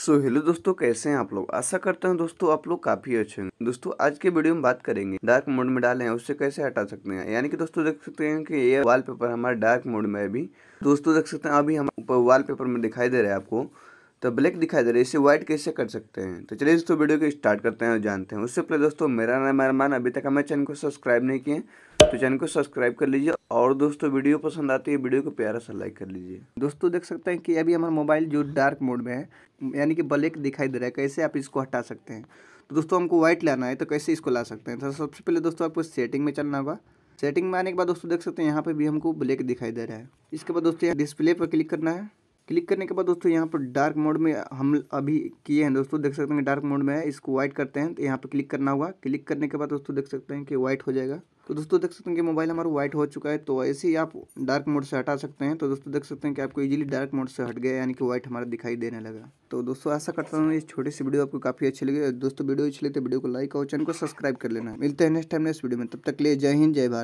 सो so, hello दोस्तों कैसे हैं आप लोग आशा करता हूं दोस्तों आप लोग काफी अच्छे हैं दोस्तों आज के वीडियो में बात करेंगे डार्क मोड में डाले हैं उससे कैसे हटा सकते हैं यानी कि दोस्तों देख सकते हैं कि ये वॉलपेपर हमारे डार्क मोड में अभी दोस्तों देख सकते हैं अभी हम ऊपर पेपर में दिखाई दे रहे हैं आपको तो ब्लैक दिखाई दे रहा है इसे व्हाइट कैसे कर सकते हैं तो चलिए दोस्तों वीडियो को स्टार्ट करते हैं और जानते हैं उससे पहले दोस्तों मेरा नाम अरमान अभी तक हमारे चैनल को सब्सक्राइब नहीं किए तो चैनल को सब्सक्राइब कर लीजिए और दोस्तों वीडियो पसंद आती है वीडियो को प्यारा सा लाइक कर लीजिए दोस्तों देख सकते हैं कि अभी हमारा मोबाइल जो डार्क मोड में है यानी कि ब्लैक दिखाई दे रहा है कैसे आप इसको हटा सकते हैं तो दोस्तों हमको व्हाइट लाना है तो कैसे इसको ला सकते हैं तो सबसे पहले दोस्तों आपको सेटिंग में चलना होगा सेटिंग में आने के बाद दोस्तों देख सकते हैं यहाँ पर भी हमको ब्लैक दिखाई दे रहा है इसके बाद दोस्तों यहाँ डिस्प्ले पर क्लिक करना है क्लिक करने के बाद दोस्तों यहाँ पर डार्क मोड में हम अभी किए हैं दोस्तों देख सकते हैं डार्क मोड में है इसको व्हाइट करते हैं तो यहाँ पर क्लिक करना होगा क्लिक करने के बाद दोस्तों देख सकते हैं कि व्हाइट हो जाएगा तो दोस्तों देख सकते हैं कि मोबाइल हमारा व्हाइट हो चुका है तो ऐसे ही आप डार्क मोड से हटा सकते हैं तो दोस्तों देख सकते हैं कि आपको इजीली डार्क मोड से हट गया यानी कि व्हाइट हमारा दिखाई देने लगा तो दोस्तों आशा करता हूँ इस छोटी सी वीडियो आपको काफी अच्छी लगी दोस्तों वीडियो अच्छी लगी तो वीडियो को लाइक और चैनल को सब्सक्राइब कर लेना मिलते हैं नेक्स्ट टाइम नेक्स्ट वीडियो में तब तक लिए जय हिंद जय भारत